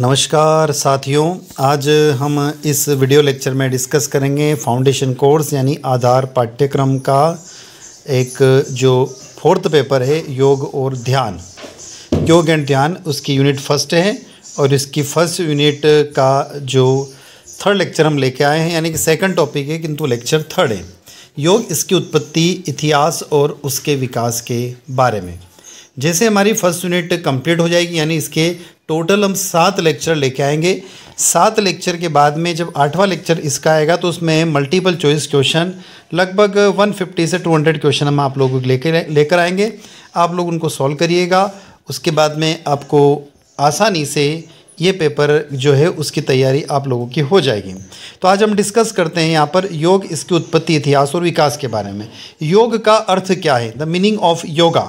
नमस्कार साथियों आज हम इस वीडियो लेक्चर में डिस्कस करेंगे फाउंडेशन कोर्स यानी आधार पाठ्यक्रम का एक जो फोर्थ पेपर है योग और ध्यान योग एंड ध्यान उसकी यूनिट फर्स्ट है और इसकी फर्स्ट यूनिट का जो थर्ड लेक्चर हम लेके आए हैं यानी कि सेकंड टॉपिक है किंतु लेक्चर थर्ड है योग इसकी उत्पत्ति इतिहास और उसके विकास के बारे में जैसे हमारी फर्स्ट यूनिट कंप्लीट हो जाएगी यानी इसके टोटल हम सात लेक्चर लेके आएंगे सात लेक्चर के बाद में जब आठवां लेक्चर इसका आएगा तो उसमें मल्टीपल चॉइस क्वेश्चन लगभग 150 से 200 क्वेश्चन हम आप लोगों को लेकर लेकर आएंगे आप लोग उनको सॉल्व करिएगा उसके बाद में आपको आसानी से ये पेपर जो है उसकी तैयारी आप लोगों की हो जाएगी तो आज हम डिस्कस करते हैं यहाँ पर योग इसकी उत्पत्ति इतिहास और विकास के बारे में योग का अर्थ क्या है द मीनिंग ऑफ योगा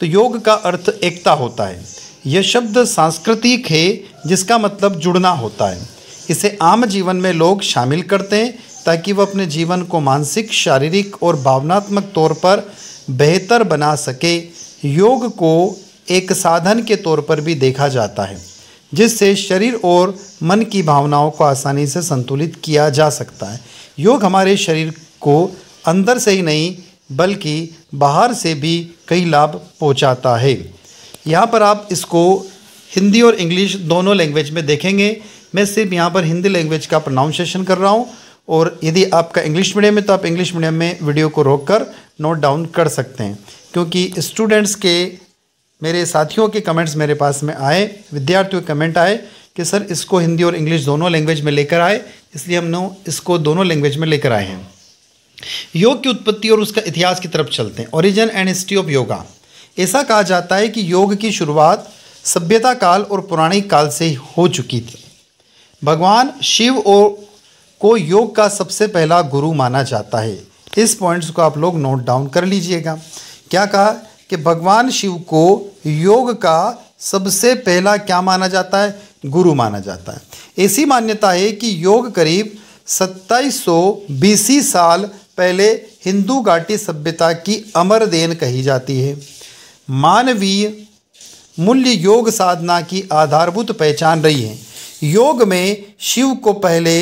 तो योग का अर्थ एकता होता है यह शब्द सांस्कृतिक है जिसका मतलब जुड़ना होता है इसे आम जीवन में लोग शामिल करते हैं ताकि वह अपने जीवन को मानसिक शारीरिक और भावनात्मक तौर पर बेहतर बना सके योग को एक साधन के तौर पर भी देखा जाता है जिससे शरीर और मन की भावनाओं को आसानी से संतुलित किया जा सकता है योग हमारे शरीर को अंदर से ही नहीं बल्कि बाहर से भी कई लाभ पहुंचाता है यहाँ पर आप इसको हिंदी और इंग्लिश दोनों लैंग्वेज में देखेंगे मैं सिर्फ यहाँ पर हिंदी लैंग्वेज का प्रोनाउंसिएशन कर रहा हूँ और यदि आपका इंग्लिश मीडियम है तो आप इंग्लिश मीडियम में वीडियो को रोक कर नोट डाउन कर सकते हैं क्योंकि स्टूडेंट्स के मेरे साथियों के कमेंट्स मेरे पास में आए विद्यार्थियों के कमेंट आए कि सर इसको हिंदी और इंग्लिश दोनों लैंग्वेज में लेकर आए इसलिए हम लोग इसको दोनों लैंग्वेज में लेकर आए हैं योग की उत्पत्ति और उसका इतिहास की तरफ चलते हैं origin and history of yoga ऐसा कहा जाता है कि योग की शुरुआत सभ्यता काल और पौराणिक काल से हो चुकी थी भगवान शिव और को योग का सबसे पहला गुरु माना जाता है इस पॉइंट्स को आप लोग नोट डाउन कर लीजिएगा क्या कहा कि भगवान शिव को योग का सबसे पहला क्या माना जाता है गुरु माना जाता है ऐसी मान्यता है कि योग करीब 2720 साल पहले हिंदू घाटी सभ्यता की अमर देन कही जाती है मानवीय मूल्य योग साधना की आधारभूत पहचान रही है योग में शिव को पहले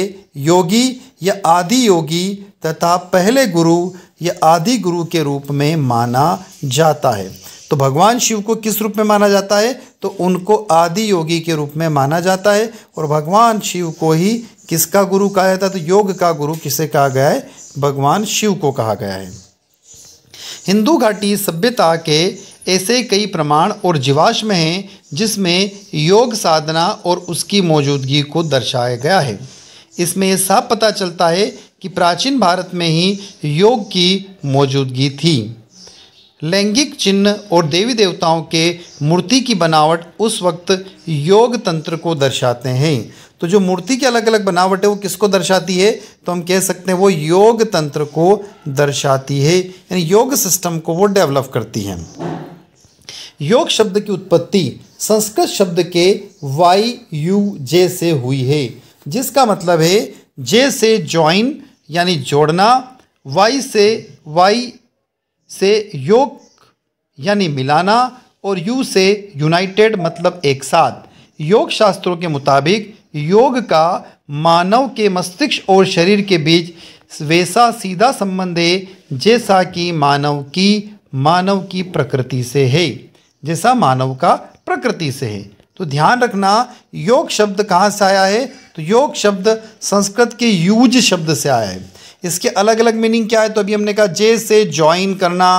योगी या आदि योगी तथा पहले गुरु या आदि गुरु के रूप में माना जाता है तो भगवान शिव को किस रूप में माना जाता है तो उनको आदि योगी के रूप में माना जाता है और भगवान शिव को ही किसका गुरु कहा जाता है तो योग का गुरु किसे कहा गया है भगवान शिव को कहा गया है हिंदू घाटी सभ्यता के ऐसे कई प्रमाण और जीवाश्म हैं जिसमें योग साधना और उसकी मौजूदगी को दर्शाया गया है इसमें यह साफ पता चलता है कि प्राचीन भारत में ही योग की मौजूदगी थी लैंगिक चिन्ह और देवी देवताओं के मूर्ति की बनावट उस वक्त योग तंत्र को दर्शाते हैं तो जो मूर्ति की अलग अलग बनावट है वो किसको दर्शाती है तो हम कह सकते हैं वो योग तंत्र को दर्शाती है यानी योग सिस्टम को वो डेवलप करती हैं योग शब्द की उत्पत्ति संस्कृत शब्द के वाई यू जे से हुई है जिसका मतलब है जे से ज्वाइन यानी जोड़ना वाई से वाई से योग यानी मिलाना और यू से यूनाइटेड मतलब एक साथ योग शास्त्रों के मुताबिक योग का मानव के मस्तिष्क और शरीर के बीच वैसा सीधा संबंध है जैसा कि मानव की मानव की प्रकृति से है जैसा मानव का प्रकृति से है तो ध्यान रखना योग शब्द कहाँ से आया है तो योग शब्द संस्कृत के यूज शब्द से आया है इसके अलग अलग मीनिंग क्या है तो अभी हमने कहा जे से ज्वाइन करना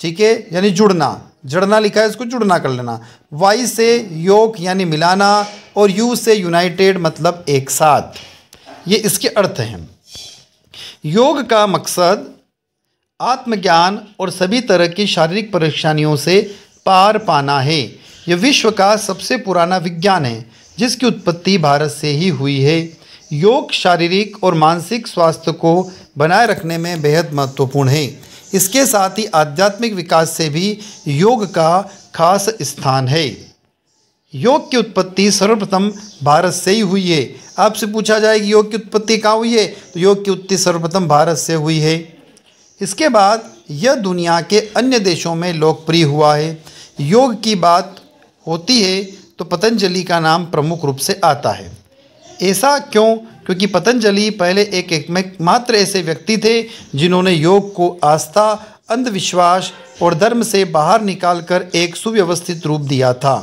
ठीक है यानी जुड़ना जड़ना लिखा है इसको जुड़ना कर लेना वाई से योग यानी मिलाना और यू से यूनाइटेड मतलब एक साथ ये इसके अर्थ हैं योग का मकसद आत्मज्ञान और सभी तरह की शारीरिक परेशानियों से पार पाना है यह विश्व का सबसे पुराना विज्ञान है जिसकी उत्पत्ति भारत से ही हुई है योग शारीरिक और मानसिक स्वास्थ्य को बनाए रखने में बेहद महत्वपूर्ण है इसके साथ ही आध्यात्मिक विकास से भी योग का खास स्थान है योग की उत्पत्ति सर्वप्रथम भारत से ही हुई है आपसे पूछा जाए कि योग की उत्पत्ति कहाँ हुई है तो योग की उत्पत्ति सर्वप्रथम भारत से हुई है इसके बाद यह दुनिया के अन्य देशों में लोकप्रिय हुआ है योग की बात होती है तो पतंजलि का नाम प्रमुख रूप से आता है ऐसा क्यों क्योंकि पतंजलि पहले एक एक मात्र ऐसे व्यक्ति थे जिन्होंने योग को आस्था अंधविश्वास और धर्म से बाहर निकालकर एक सुव्यवस्थित रूप दिया था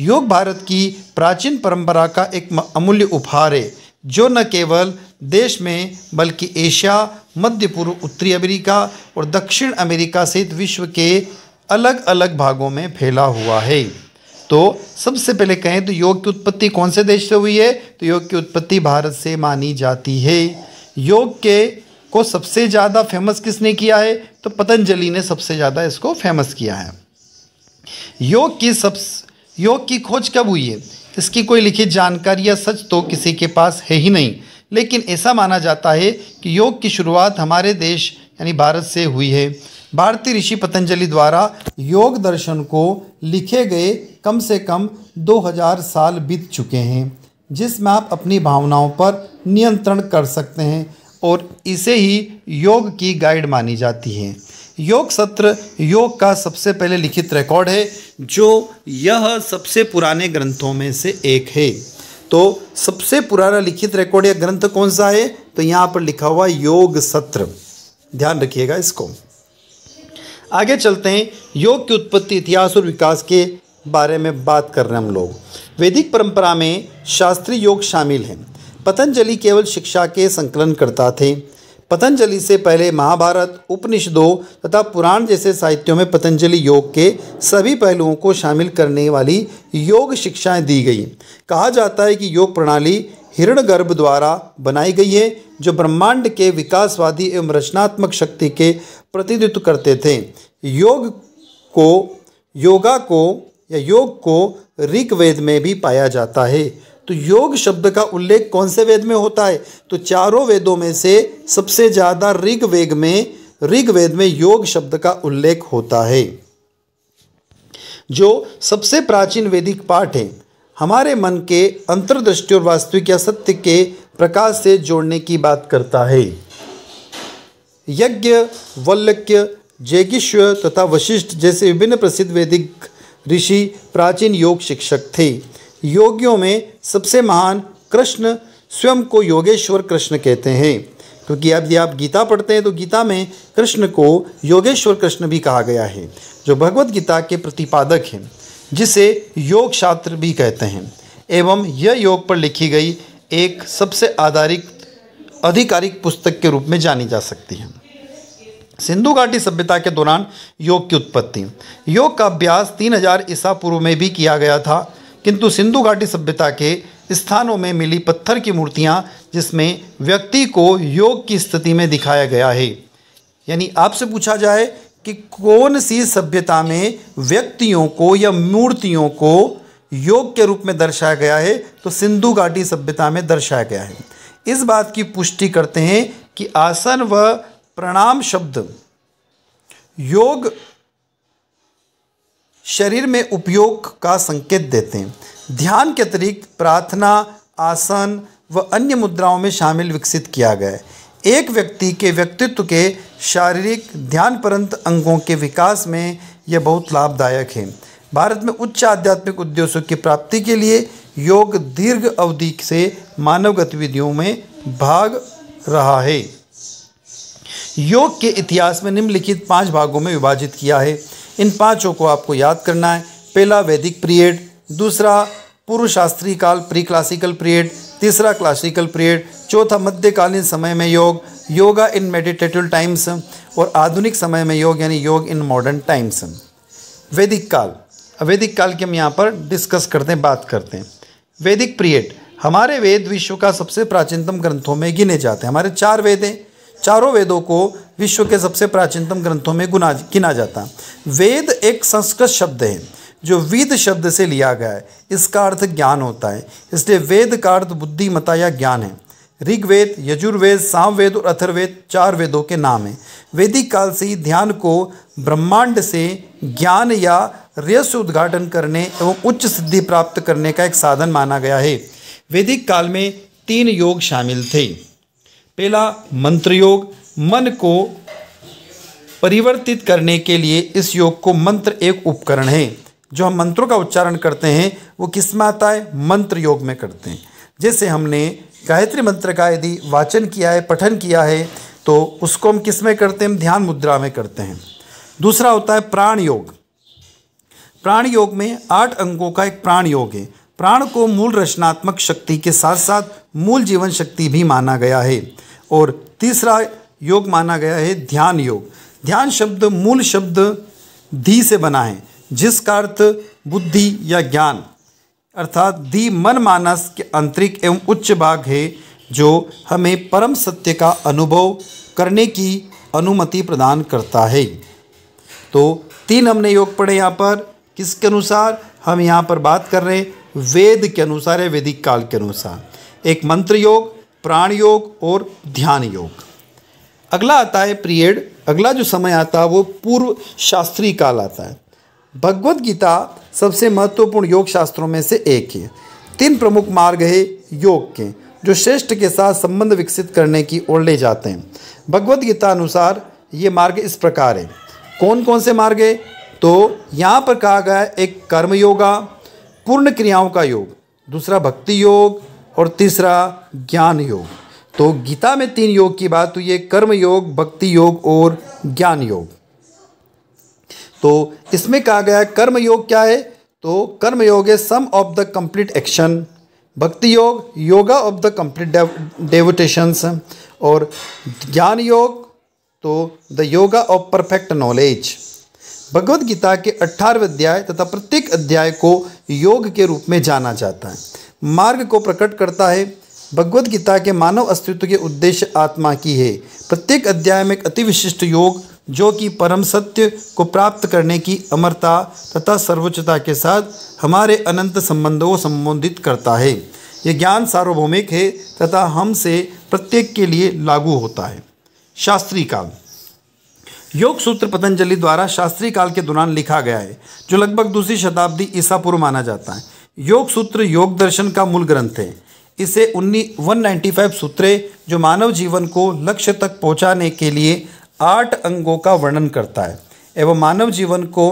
योग भारत की प्राचीन परंपरा का एक अमूल्य उपहार है जो न केवल देश में बल्कि एशिया मध्य पूर्व उत्तरी अमेरिका और दक्षिण अमेरिका सहित विश्व के अलग अलग भागों में फैला हुआ है तो सबसे पहले कहें तो योग की उत्पत्ति कौन से देश से हुई है तो योग की उत्पत्ति भारत से मानी जाती है योग के को सबसे ज़्यादा फेमस किसने किया है तो पतंजलि ने सबसे ज़्यादा इसको फेमस किया है योग की सब योग की खोज कब हुई है इसकी कोई लिखित जानकारी या सच तो किसी के पास है ही नहीं लेकिन ऐसा माना जाता है कि योग की शुरुआत हमारे देश यानी भारत से हुई है भारतीय ऋषि पतंजलि द्वारा योग दर्शन को लिखे गए कम से कम 2000 साल बीत चुके हैं जिसमें आप अपनी भावनाओं पर नियंत्रण कर सकते हैं और इसे ही योग की गाइड मानी जाती है योग सत्र योग का सबसे पहले लिखित रिकॉर्ड है जो यह सबसे पुराने ग्रंथों में से एक है तो सबसे पुराना लिखित रिकॉर्ड या ग्रंथ कौन सा है तो यहाँ पर लिखा हुआ योग सत्र ध्यान रखिएगा इसको आगे चलते हैं योग की उत्पत्ति इतिहास और विकास के बारे में बात कर रहे हैं हम लोग वैदिक परंपरा में शास्त्रीय योग शामिल हैं पतंजलि केवल शिक्षा के संकलन करता थे पतंजलि से पहले महाभारत उपनिषदों तथा पुराण जैसे साहित्यों में पतंजलि योग के सभी पहलुओं को शामिल करने वाली योग शिक्षाएं दी गई कहा जाता है कि योग प्रणाली हिरण गर्भ द्वारा बनाई गई है जो ब्रह्मांड के विकासवादी एवं रचनात्मक शक्ति के प्रतिनिधित्व करते थे योग को योगा को या योग को ऋग्वेद में भी पाया जाता है तो योग शब्द का उल्लेख कौन से वेद में होता है तो चारों वेदों में से सबसे ज़्यादा ऋग्वेद में ऋग्वेद में योग शब्द का उल्लेख होता है जो सबसे प्राचीन वैदिक पाठ है हमारे मन के अंतर्दृष्टि और वास्तविक या सत्य के प्रकाश से जोड़ने की बात करता है यज्ञ वल्लक्य जैगिश्व तथा वशिष्ठ जैसे विभिन्न प्रसिद्ध वैदिक ऋषि प्राचीन योग शिक्षक थे योगियों में सबसे महान कृष्ण स्वयं को योगेश्वर कृष्ण कहते हैं क्योंकि अब यदि आप गीता पढ़ते हैं तो गीता में कृष्ण को योगेश्वर कृष्ण भी कहा गया है जो भगवत गीता के प्रतिपादक हैं जिसे योग शास्त्र भी कहते हैं एवं यह योग पर लिखी गई एक सबसे आधारित आधिकारिक पुस्तक के रूप में जानी जा सकती है सिंधु घाटी सभ्यता के दौरान योग की उत्पत्ति योग का अभ्यास 3000 ईसा पूर्व में भी किया गया था किंतु सिंधु घाटी सभ्यता के स्थानों में मिली पत्थर की मूर्तियाँ जिसमें व्यक्ति को योग की स्थिति में दिखाया गया है यानी आपसे पूछा जाए कि कौन सी सभ्यता में व्यक्तियों को या मूर्तियों को योग के रूप में दर्शाया गया है तो सिंधु घाटी सभ्यता में दर्शाया गया है इस बात की पुष्टि करते हैं कि आसन व प्रणाम शब्द योग शरीर में उपयोग का संकेत देते हैं ध्यान के अतिरिक्त प्रार्थना आसन व अन्य मुद्राओं में शामिल विकसित किया गया है एक व्यक्ति के व्यक्तित्व के शारीरिक ध्यानपरंत अंगों के विकास में यह बहुत लाभदायक है भारत में उच्च आध्यात्मिक उद्देश्यों की प्राप्ति के लिए योग दीर्घ अवधि से मानव गतिविधियों में भाग रहा है योग के इतिहास में निम्नलिखित पांच भागों में विभाजित किया है इन पांचों को आपको याद करना है पहला वैदिक पीरियड दूसरा पूर्व शास्त्रीय काल प्री क्लासिकल पीरियड तीसरा क्लासिकल पीरियड चौथा मध्यकालीन समय में योग योगा इन मेडिटेटिव टाइम्स और आधुनिक समय में योग यानी योग इन मॉडर्न टाइम्स वैदिक काल वैदिक काल की हम यहाँ पर डिस्कस करते हैं बात करते हैं वैदिक पीरियड हमारे वेद विश्व का सबसे प्राचीनतम ग्रंथों में गिने जाते हैं हमारे चार वेद हैं चारों वेदों को विश्व के सबसे प्राचीनतम ग्रंथों में गुना गिना जाता वेद एक संस्कृत शब्द है जो वेद शब्द से लिया गया है इसका अर्थ ज्ञान होता है इसलिए वेद का अर्थ बुद्धिमता या ज्ञान है ऋग्वेद यजुर्वेद सामवेद और अथर्वेद चार वेदों के नाम हैं वैदिक काल से ही ध्यान को ब्रह्मांड से ज्ञान या रस उद्घाटन करने एवं उच्च सिद्धि प्राप्त करने का एक साधन माना गया है वैदिक काल में तीन योग शामिल थे पहला मंत्र योग मन को परिवर्तित करने के लिए इस योग को मंत्र एक उपकरण है जो हम मंत्रों का उच्चारण करते हैं वो किस में आता है मंत्र योग में करते हैं जैसे हमने गायत्री मंत्र का यदि वाचन किया है पठन किया है तो उसको हम किस में करते हैं ध्यान मुद्रा में करते हैं दूसरा होता है प्राण योग प्राण योग में आठ अंगों का एक प्राण योग है प्राण को मूल रचनात्मक शक्ति के साथ साथ मूल जीवन शक्ति भी माना गया है और तीसरा योग माना गया है ध्यान योग ध्यान शब्द मूल शब्द धी से बना है जिसका अर्थ बुद्धि या ज्ञान अर्थात दी मन मानस के आंतरिक एवं उच्च भाग है जो हमें परम सत्य का अनुभव करने की अनुमति प्रदान करता है तो तीन हमने योग पढ़े यहाँ पर किसके अनुसार हम यहाँ पर बात कर रहे हैं वेद के अनुसार या वैदिक काल के अनुसार एक मंत्र योग प्राण योग और ध्यान योग अगला आता है पीरियड अगला जो समय आता है वो पूर्व शास्त्रीय काल आता है भगवत गीता सबसे महत्वपूर्ण योग शास्त्रों में से एक है तीन प्रमुख मार्ग है योग के जो श्रेष्ठ के साथ संबंध विकसित करने की ओर ले जाते हैं भगवत गीता अनुसार ये मार्ग इस प्रकार है कौन कौन से मार्ग है तो यहाँ पर कहा गया एक कर्म योगा पूर्ण क्रियाओं का योग दूसरा भक्ति योग और तीसरा ज्ञान योग तो गीता में तीन योग की बात हुई है कर्म योग भक्ति योग और ज्ञान योग तो इसमें कहा गया है कर्म योग क्या है तो कर्म योग है sum of the complete action भक्ति योग yoga of the complete devotions और ज्ञान योग तो the yoga of perfect knowledge Bhagavad Gita के अठारह अध्याय तथा प्रत्येक अध्याय को योग के रूप में जाना जाता है मार्ग को प्रकट करता है भगवद गीता के मानव अस्तित्व के उद्देश्य आत्मा की है प्रत्येक अध्याय में एक अति विशिष्ट योग जो कि परम सत्य को प्राप्त करने की अमरता तथा सर्वोच्चता के साथ हमारे अनंत संबंधों को संबोधित करता है यह ज्ञान सार्वभौमिक है तथा हमसे प्रत्येक के लिए लागू होता है शास्त्री काल योग सूत्र पतंजलि द्वारा शास्त्रीय काल के दौरान लिखा गया है जो लगभग दूसरी शताब्दी ईसा पूर्व माना जाता है योग सूत्र योग दर्शन का मूल ग्रंथ है इसे उन्नी वन सूत्रे जो मानव जीवन को लक्ष्य तक पहुंचाने के लिए आठ अंगों का वर्णन करता है एवं मानव जीवन को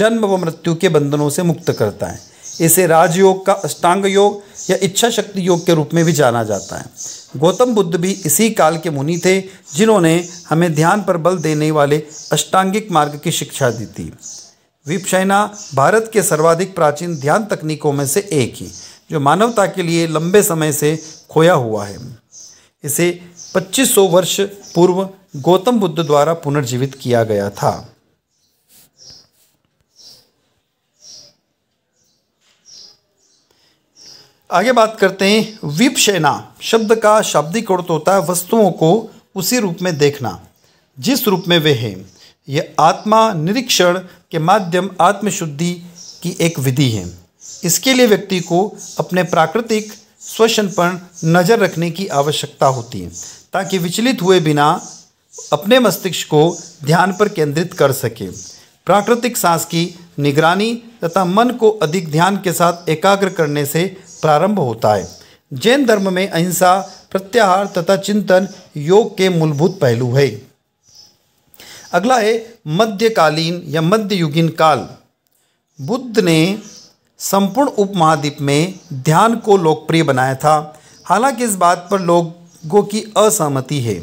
जन्म व मृत्यु के बंधनों से मुक्त करता है इसे राजयोग का अष्टांग योग या इच्छा शक्ति योग के रूप में भी जाना जाता है गौतम बुद्ध भी इसी काल के मुनि थे जिन्होंने हमें ध्यान पर बल देने वाले अष्टांगिक मार्ग की शिक्षा दी थी विपशैना भारत के सर्वाधिक प्राचीन ध्यान तकनीकों में से एक ही जो मानवता के लिए लंबे समय से खोया हुआ है इसे 2500 वर्ष पूर्व गौतम बुद्ध द्वारा पुनर्जीवित किया गया था आगे बात करते हैं विपशैना शब्द का शाब्दिक अर्थ होता है वस्तुओं को उसी रूप में देखना जिस रूप में वे हैं यह आत्मा निरीक्षण के माध्यम आत्मशुद्धि की एक विधि है इसके लिए व्यक्ति को अपने प्राकृतिक स्वशन पर नज़र रखने की आवश्यकता होती है ताकि विचलित हुए बिना अपने मस्तिष्क को ध्यान पर केंद्रित कर सके प्राकृतिक सांस की निगरानी तथा मन को अधिक ध्यान के साथ एकाग्र करने से प्रारंभ होता है जैन धर्म में अहिंसा प्रत्याहार तथा चिंतन योग के मूलभूत पहलू है अगला है मध्यकालीन या मध्ययुगीन काल बुद्ध ने संपूर्ण उपमहाद्वीप में ध्यान को लोकप्रिय बनाया था हालांकि इस बात पर लोगों की असहमति है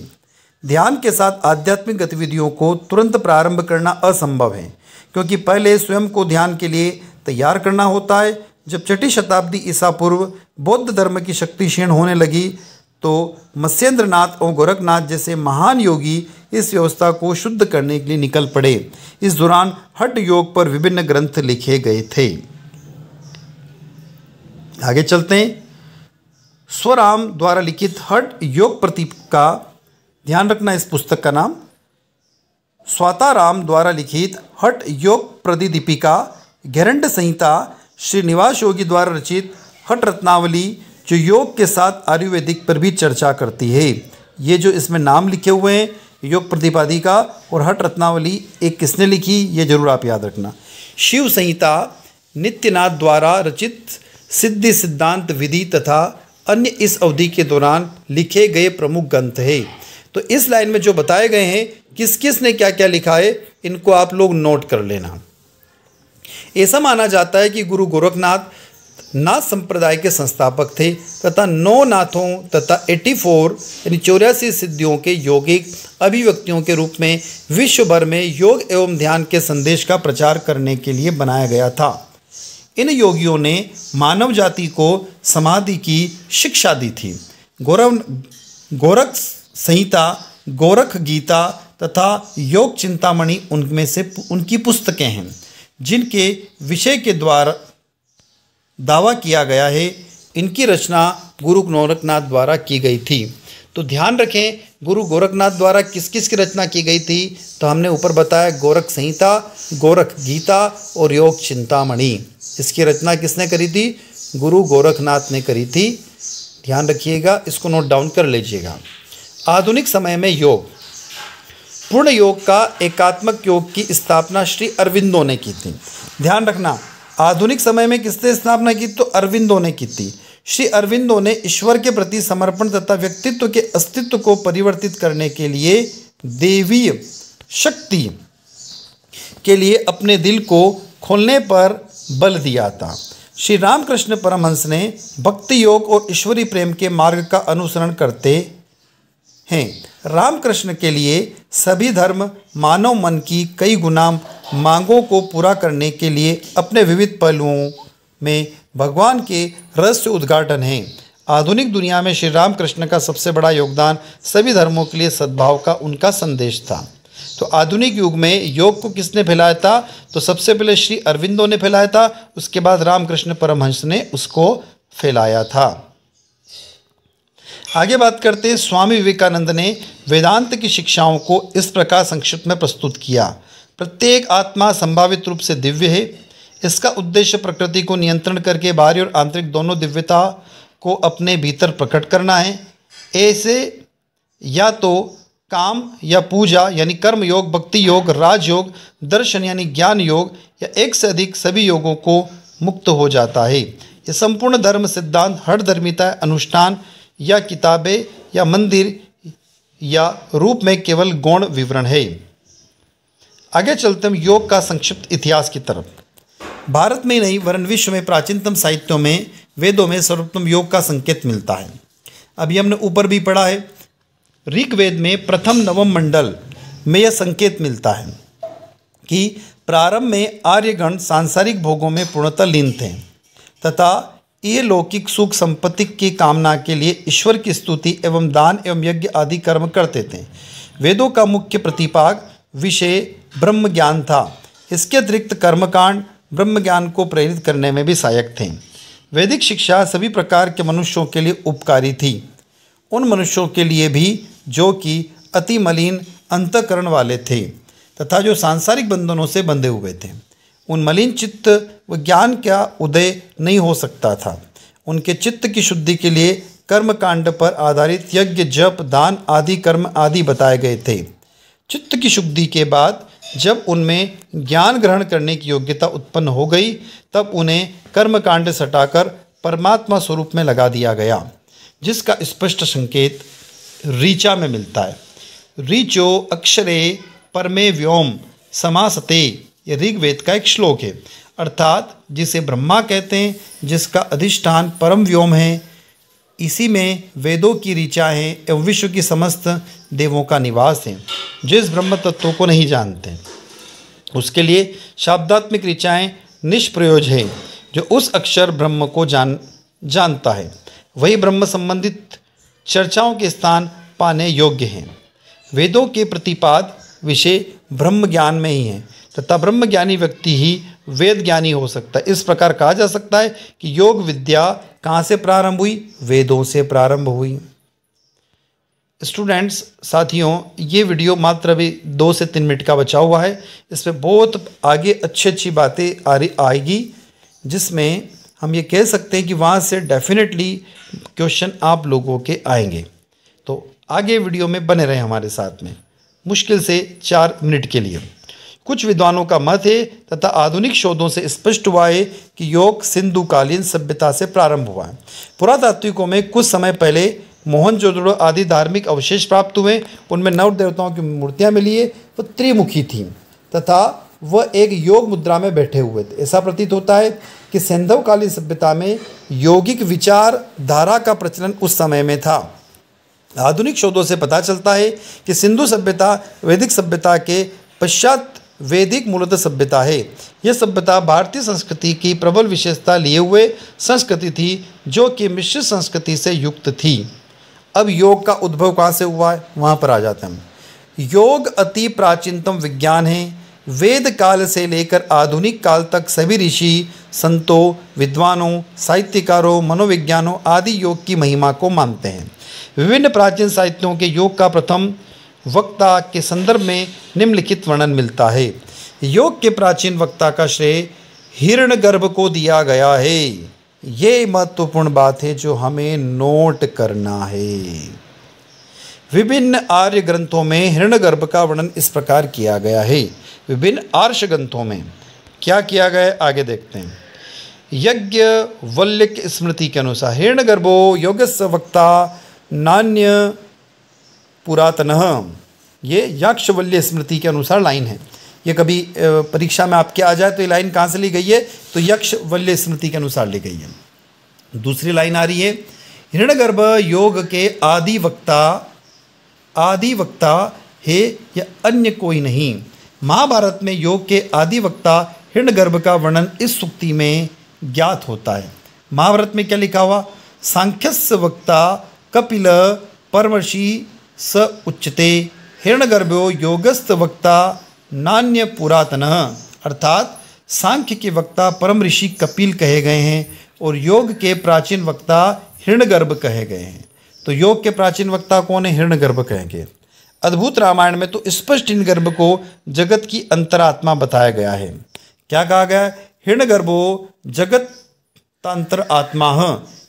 ध्यान के साथ आध्यात्मिक गतिविधियों को तुरंत प्रारंभ करना असंभव है क्योंकि पहले स्वयं को ध्यान के लिए तैयार करना होता है जब छठी शताब्दी ईसा पूर्व बौद्ध धर्म की शक्ति क्षीण होने लगी तो मत्स्येंद्र नाथ और गोरखनाथ जैसे महान योगी इस व्यवस्था को शुद्ध करने के लिए निकल पड़े इस दौरान हट योग पर विभिन्न ग्रंथ लिखे गए थे आगे चलते हैं स्वराम द्वारा लिखित हट योग प्रतीप का ध्यान रखना इस पुस्तक का नाम स्वाताराम द्वारा लिखित हट योग प्रतिदीपिका घेरंड संहिता श्रीनिवास योगी द्वारा रचित हट रत्नावली जो योग के साथ आयुर्वेदिक पर भी चर्चा करती है ये जो इसमें नाम लिखे हुए हैं योग प्रतिपादी का और हट रत्नावली एक किसने लिखी ये जरूर आप याद रखना शिव संहिता नित्यनाथ द्वारा रचित सिद्धि सिद्धांत विधि तथा अन्य इस अवधि के दौरान लिखे गए प्रमुख ग्रंथ है तो इस लाइन में जो बताए गए हैं किस किस ने क्या क्या लिखा है इनको आप लोग नोट कर लेना ऐसा माना जाता है कि गुरु गोरखनाथ नाथ संप्रदाय के संस्थापक थे तथा नौ नाथों तथा 84 यानी चौरासी सिद्धियों के योगिक अभिव्यक्तियों के रूप में विश्व भर में योग एवं ध्यान के संदेश का प्रचार करने के लिए बनाया गया था इन योगियों ने मानव जाति को समाधि की शिक्षा दी थी गौरव गोरख संहिता गोरख गीता तथा योग चिंतामणि उनमें से उनकी पुस्तकें हैं जिनके विषय के द्वारा दावा किया गया है इनकी रचना गुरु गोरखनाथ द्वारा की गई थी तो ध्यान रखें गुरु गोरखनाथ द्वारा किस किस की रचना की गई थी तो हमने ऊपर बताया गोरख संहिता गोरख गीता और योग चिंतामणि इसकी रचना किसने करी थी गुरु गोरखनाथ ने करी थी ध्यान रखिएगा इसको नोट डाउन कर लीजिएगा आधुनिक समय में योग पूर्ण योग का एकात्मक योग की स्थापना श्री अरविंदो ने की थी ध्यान रखना आधुनिक समय में किसने स्थापना की तो अरविंदो ने की थी श्री अरविंदो ने ईश्वर के प्रति समर्पण तथा व्यक्तित्व के अस्तित्व को परिवर्तित करने के लिए देवीय शक्ति के लिए अपने दिल को खोलने पर बल दिया था श्री रामकृष्ण परमहंस ने भक्ति योग और ईश्वरी प्रेम के मार्ग का अनुसरण करते हैं रामकृष्ण के लिए सभी धर्म मानव मन की कई गुना मांगों को पूरा करने के लिए अपने विविध पहलुओं में भगवान के रहस्य उद्घाटन हैं आधुनिक दुनिया में श्री रामकृष्ण का सबसे बड़ा योगदान सभी धर्मों के लिए सद्भाव का उनका संदेश था तो आधुनिक युग में योग को किसने फैलाया था तो सबसे पहले श्री अरविंदो ने फैलाया था उसके बाद रामकृष्ण परमहंस ने उसको फैलाया था आगे बात करते हैं स्वामी विवेकानंद ने वेदांत की शिक्षाओं को इस प्रकार संक्षिप्त में प्रस्तुत किया प्रत्येक आत्मा संभावित रूप से दिव्य है इसका उद्देश्य प्रकृति को नियंत्रण करके बाहरी और आंतरिक दोनों दिव्यता को अपने भीतर प्रकट करना है ऐसे या तो काम या पूजा यानी कर्म योग भक्ति योग राजयोग दर्शन यानी ज्ञान योग या एक से अधिक सभी योगों को मुक्त हो जाता है यह संपूर्ण धर्म सिद्धांत हर धर्मिता अनुष्ठान या किताबें या मंदिर या रूप में केवल गौण विवरण है आगे चलते हम योग का संक्षिप्त इतिहास की तरफ भारत में नहीं वरन विश्व में प्राचीनतम साहित्यों में वेदों में सर्वोत्तम योग का संकेत मिलता है अभी हमने ऊपर भी पढ़ा है ऋग्वेद में प्रथम नवम मंडल में यह संकेत मिलता है कि प्रारंभ में आर्यगण सांसारिक भोगों में पूर्णतः लीन थे तथा ये लौकिक सुख संपत्ति की कामना के लिए ईश्वर की स्तुति एवं दान एवं यज्ञ आदि कर्म करते थे वेदों का मुख्य प्रतिपाक विषय ब्रह्म ज्ञान था इसके अतिरिक्त कर्मकांड ब्रह्म ज्ञान को प्रेरित करने में भी सहायक थे वैदिक शिक्षा सभी प्रकार के मनुष्यों के लिए उपकारी थी उन मनुष्यों के लिए भी जो कि अति मलिन अंतकरण वाले थे तथा जो सांसारिक बंधनों से बंधे हुए थे उन मलिन चित्त व ज्ञान का उदय नहीं हो सकता था उनके चित्त की शुद्धि के लिए कर्मकांड पर आधारित यज्ञ जप दान आदि कर्म आदि बताए गए थे चित्त की शुद्धि के बाद जब उनमें ज्ञान ग्रहण करने की योग्यता उत्पन्न हो गई तब उन्हें कर्मकांड सटाकर परमात्मा स्वरूप में लगा दिया गया जिसका स्पष्ट संकेत रीचा में मिलता है रीचो अक्षरे परमे व्योम समासते ये ऋग्वेद का एक श्लोक है अर्थात जिसे ब्रह्मा कहते हैं जिसका अधिष्ठान परम व्योम है इसी में वेदों की ऋचा है एवं विश्व की समस्त देवों का निवास है जिस ब्रह्म तत्व को नहीं जानते उसके लिए शाब्दात्मिक ऋचाएँ निष्प्रयोज है जो उस अक्षर ब्रह्म को जान जानता है वही ब्रह्म संबंधित चर्चाओं के स्थान पाने योग्य हैं वेदों के प्रतिपाद विषय ब्रह्म ज्ञान में ही हैं तथा ब्रह्म ज्ञानी व्यक्ति ही वेद ज्ञानी हो सकता है इस प्रकार कहा जा सकता है कि योग विद्या कहाँ से प्रारंभ हुई वेदों से प्रारंभ हुई स्टूडेंट्स साथियों ये वीडियो मात्र अभी दो से तीन मिनट का बचा हुआ है इसमें बहुत आगे अच्छी अच्छी बातें आ रही आएगी जिसमें हम ये कह सकते हैं कि वहाँ से डेफिनेटली क्वेश्चन आप लोगों के आएंगे तो आगे वीडियो में बने रहें हमारे साथ में मुश्किल से चार मिनट के लिए कुछ विद्वानों का मत है तथा आधुनिक शोधों से स्पष्ट हुआ है कि योग सिंधुकालीन सभ्यता से प्रारंभ हुआ है पुरातात्विकों में कुछ समय पहले मोहनजोदड़ो आदि धार्मिक अवशेष प्राप्त हुए उनमें नव देवताओं की मूर्तियाँ मिली है वो त्रिमुखी थीं तथा वह एक योग मुद्रा में बैठे हुए थे ऐसा प्रतीत होता है कि सैंधवकालीन सभ्यता में यौगिक विचार धारा का प्रचलन उस समय में था आधुनिक शोधों से पता चलता है कि सिंधु सभ्यता वैदिक सभ्यता के पश्चात वैदिक मूलत सभ्यता है यह सभ्यता भारतीय संस्कृति की प्रबल विशेषता लिए हुए संस्कृति थी जो कि मिश्र संस्कृति से युक्त थी अब योग का उद्भव कहाँ से हुआ है वहाँ पर आ जाते हैं योग अति प्राचीनतम विज्ञान है वेद काल से लेकर आधुनिक काल तक सभी ऋषि संतों विद्वानों साहित्यकारों मनोविज्ञानों आदि योग की महिमा को मानते हैं विभिन्न प्राचीन साहित्यों के योग का प्रथम वक्ता के संदर्भ में निम्नलिखित वर्णन मिलता है योग के प्राचीन वक्ता का श्रेय हिरण गर्भ को दिया गया है ये महत्वपूर्ण बात है जो हमें नोट करना है विभिन्न आर्य ग्रंथों में गर्भ का वर्णन इस प्रकार किया गया है विभिन्न आर्ष ग्रंथों में क्या किया गया है आगे देखते हैं यज्ञ वल्लिक स्मृति के अनुसार हिरण गर्भो योग्य वक्ता नान्य पुरातन ये यक्षवल्य स्मृति के अनुसार लाइन है ये कभी परीक्षा में आपके आ जाए तो ये लाइन कहाँ से ली गई है तो यक्षवल्य स्मृति के अनुसार ली गई है दूसरी लाइन आ रही है गर्भ योग के आदि वक्ता आदि वक्ता हे या अन्य कोई नहीं महाभारत में योग के आदि वक्ता हृणगर्भ का वर्णन इस सुक्ति में ज्ञात होता है महाभारत में क्या लिखा हुआ सांख्यस्य वक्ता कपिल परमर्षि स हिरण हिरणगर्भो योगस्थ वक्ता नान्य पुरातन अर्थात सांख्य के वक्ता परम ऋषि कपिल कहे गए हैं और योग के प्राचीन वक्ता गर्भ कहे गए हैं तो योग के प्राचीन वक्ता कौन है गर्भ कहेंगे अद्भुत रामायण में तो स्पष्ट इन गर्भ को जगत की अंतरात्मा बताया गया है क्या कहा गया हिरण गर्भो जगत तंत्र आत्मा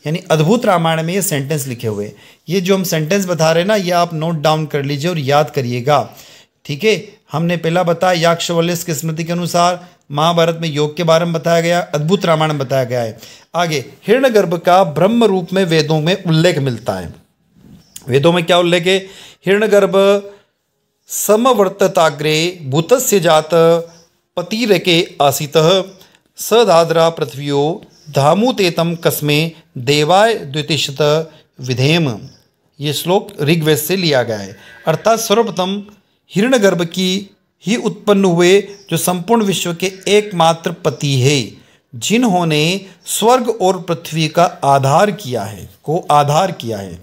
यानी अद्भुत रामायण में ये सेंटेंस लिखे हुए ये जो हम सेंटेंस बता रहे हैं ना ये आप नोट डाउन कर लीजिए और याद करिएगा ठीक है हमने पहला बताया याक्षवल्यस की स्मृति के अनुसार महाभारत में योग के बारे में बताया गया अद्भुत रामायण बताया गया है आगे हिरणगर्भ का ब्रह्म रूप में वेदों में उल्लेख मिलता है वेदों में क्या उल्लेख है हिरणगर्भ समवर्तताग्रे भूत जात पतिरके आसित सदाद्रा पृथ्वियो धामुतेतम कस्मे देवाय द्वितीयशत विधेम ये श्लोक ऋग्वेद से लिया गया है अर्थात सर्वप्रथम हिरणगर्भ की ही उत्पन्न हुए जो संपूर्ण विश्व के एकमात्र पति है जिन्होंने स्वर्ग और पृथ्वी का आधार किया है को आधार किया है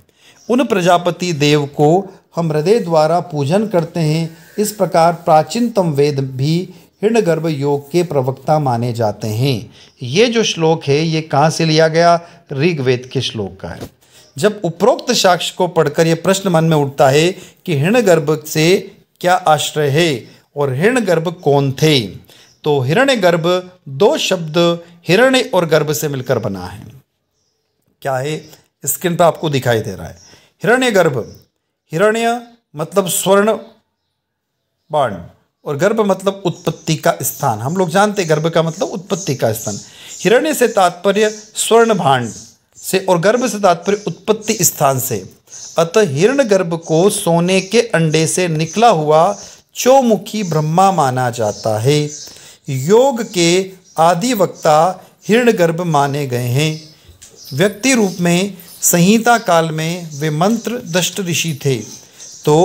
उन प्रजापति देव को हम हृदय द्वारा पूजन करते हैं इस प्रकार प्राचीनतम वेद भी गर्भ योग के प्रवक्ता माने जाते हैं ये जो श्लोक है ये कहाँ से लिया गया ऋग्वेद के श्लोक का है जब उपरोक्त साक्ष्य को पढ़कर यह प्रश्न मन में उठता है कि गर्भ से क्या आश्रय है और गर्भ कौन थे तो हिरण्य गर्भ दो शब्द हिरण्य और गर्भ से मिलकर बना है क्या है स्क्रीन पर आपको दिखाई दे रहा है हिरण्य गर्भ हिरण्य मतलब स्वर्ण बाण और गर्भ मतलब उत्पत्ति का स्थान हम लोग जानते हैं गर्भ का मतलब उत्पत्ति का स्थान हिरण्य से तात्पर्य स्वर्ण भांड से और गर्भ से तात्पर्य उत्पत्ति स्थान से अतः हिरण गर्भ को सोने के अंडे से निकला हुआ चौमुखी ब्रह्मा माना जाता है योग के आदि वक्ता हिरण गर्भ माने गए हैं व्यक्ति रूप में संहिता काल में वे मंत्र दष्ट ऋषि थे तो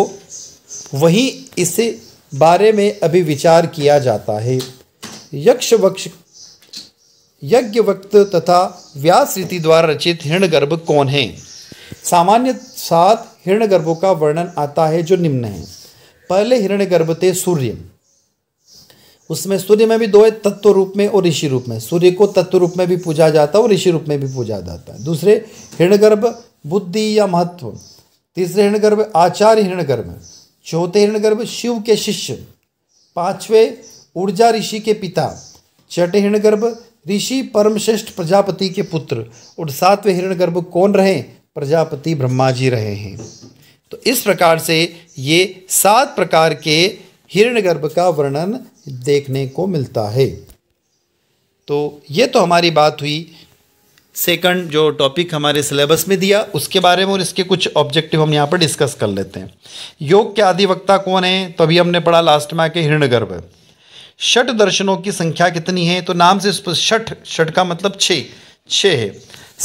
वहीं इसे बारे में अभी विचार किया जाता है यक्ष वक्ष यज्ञ वक्त तथा व्यास रीति द्वारा रचित गर्भ कौन है सामान्य सात गर्भों का वर्णन आता है जो निम्न है पहले गर्भ थे सूर्य उसमें सूर्य में भी दो है तत्व रूप में और ऋषि रूप में सूर्य को तत्व रूप में भी पूजा जाता है और ऋषि रूप में भी पूजा जाता है दूसरे गर्भ बुद्धि या महत्व तीसरे गर्भ आचार्य हिरण गर्भ चौथे हिरणगर्भ शिव के शिष्य पांचवे ऊर्जा ऋषि के पिता छठे हिरणगर्भ ऋषि परमश्रेष्ठ प्रजापति के पुत्र और सातवें हिरणगर्भ कौन रहे प्रजापति ब्रह्मा जी रहे हैं तो इस प्रकार से ये सात प्रकार के हिरणगर्भ का वर्णन देखने को मिलता है तो ये तो हमारी बात हुई सेकंड जो टॉपिक हमारे सिलेबस में दिया उसके बारे में और इसके कुछ ऑब्जेक्टिव हम यहाँ पर डिस्कस कर लेते हैं योग के अधिवक्ता कौन है तो अभी हमने पढ़ा लास्ट में आके गर्भ षट दर्शनों की संख्या कितनी है तो नाम से षठ षठ का मतलब छ छः है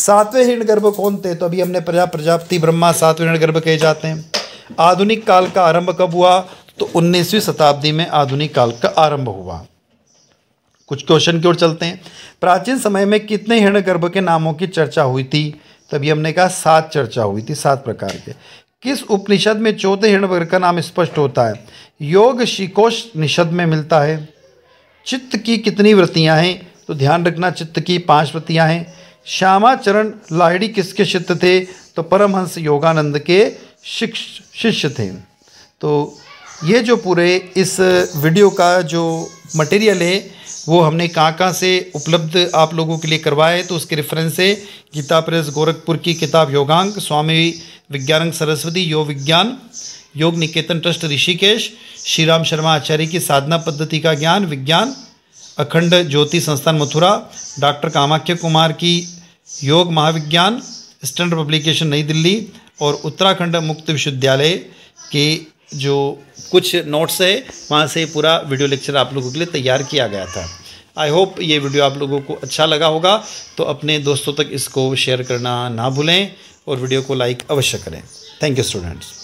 सातवें गर्भ कौन थे तो अभी हमने प्रजा प्रजापति ब्रह्मा सातवें गर्भ कहे जाते हैं आधुनिक काल का आरंभ कब हुआ तो उन्नीसवीं शताब्दी में आधुनिक काल का आरंभ हुआ कुछ क्वेश्चन की ओर चलते हैं प्राचीन समय में कितने गर्भ के नामों की चर्चा हुई थी तभी हमने कहा सात चर्चा हुई थी सात प्रकार के किस उपनिषद में चौथे वर्ग का नाम स्पष्ट होता है योग शिकोष निषद में मिलता है चित्त की कितनी वृत्तियाँ हैं तो ध्यान रखना चित्त की पाँच वृत्तियाँ हैं श्यामाचरण लाहिड़ी किसके चित्त थे तो परमहंस योगानंद के शिष्य थे तो ये जो पूरे इस वीडियो का जो मटेरियल है वो हमने कहाँ कहाँ से उपलब्ध आप लोगों के लिए करवाए तो उसके रेफरेंस से गीता प्रेस गोरखपुर की किताब योगांग स्वामी विज्ञानंग सरस्वती योग विज्ञान योग निकेतन ट्रस्ट ऋषिकेश श्री राम शर्मा आचार्य की साधना पद्धति का ज्ञान विज्ञान अखंड ज्योति संस्थान मथुरा डॉक्टर कामाख्य कुमार की योग महाविज्ञान स्टैंडर्ड पब्लिकेशन नई दिल्ली और उत्तराखंड मुक्त विश्वविद्यालय के जो कुछ नोट्स है वहाँ से पूरा वीडियो लेक्चर आप लोगों के लिए तैयार किया गया था आई होप ये वीडियो आप लोगों को अच्छा लगा होगा तो अपने दोस्तों तक इसको शेयर करना ना भूलें और वीडियो को लाइक अवश्य करें थैंक यू स्टूडेंट्स